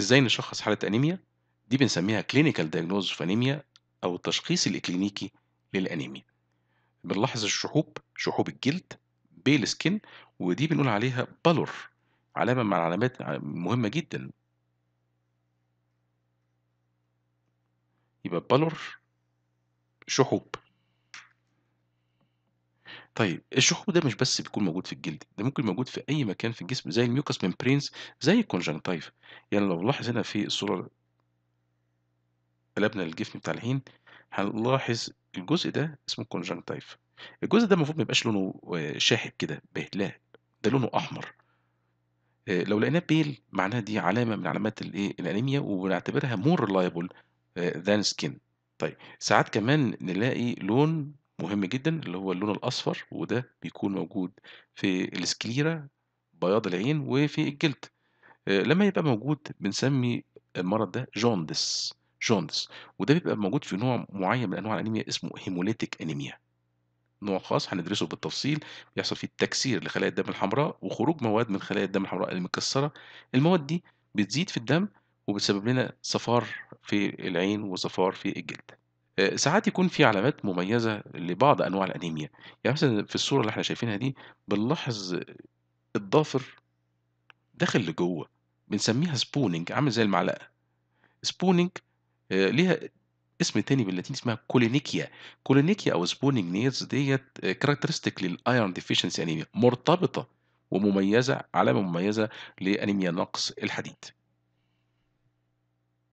ازاي نشخص حالة انيميا دي بنسميها clinical diagnosis of anemia او التشخيص الاكلينيكي للانيميا بنلاحظ الشحوب شحوب الجلد بيل سكين ودي بنقول عليها بالور علامة من العلامات مهمة جدا يبقى بالور شحوب طيب الشحوب ده مش بس بيكون موجود في الجلد ده ممكن موجود في اي مكان في الجسم زي الميوكس ممبرينز زي الكونجنكتيف يعني لو نلاحظ هنا في الصوره قلبنا الجفن بتاع الحين هنلاحظ الجزء ده اسمه كونجنكتيف الجزء ده المفروض ما يبقاش لونه آه، شاحب كده لا ده لونه احمر آه، لو لقيناه بيل معناها دي علامه من علامات الايه الانيميا وبنعتبرها مور ريلايبل ذان سكين طيب ساعات كمان نلاقي لون مهم جدا اللي هو اللون الأصفر وده بيكون موجود في السكليرا بياض العين وفي الجلد آه، لما يبقى موجود بنسمي المرض ده جوندس جوندس وده بيبقى موجود في نوع معين من انواع الانيميا اسمه هيموليتيك انيميا نوع خاص هندرسه بالتفصيل بيحصل فيه تكسير لخلايا الدم الحمراء وخروج مواد من خلايا الدم الحمراء المكسره المواد دي بتزيد في الدم وبتسبب لنا صفار في العين وصفار في الجلد آه، ساعات يكون في علامات مميزة لبعض أنواع الأنيميا يعني مثلا في الصورة اللي احنا شايفينها دي بنلاحظ الضافر داخل لجوه بنسميها سبوننج عامل زي المعلقة سبوننج آه، ليها اسم تاني باللاتيني اسمها كولينيكيا كولينيكيا او سبوننج نيرز ديت كاركترستيك للايرون ديفيشنسي انيميا مرتبطه ومميزه علامه مميزه لانيميا نقص الحديد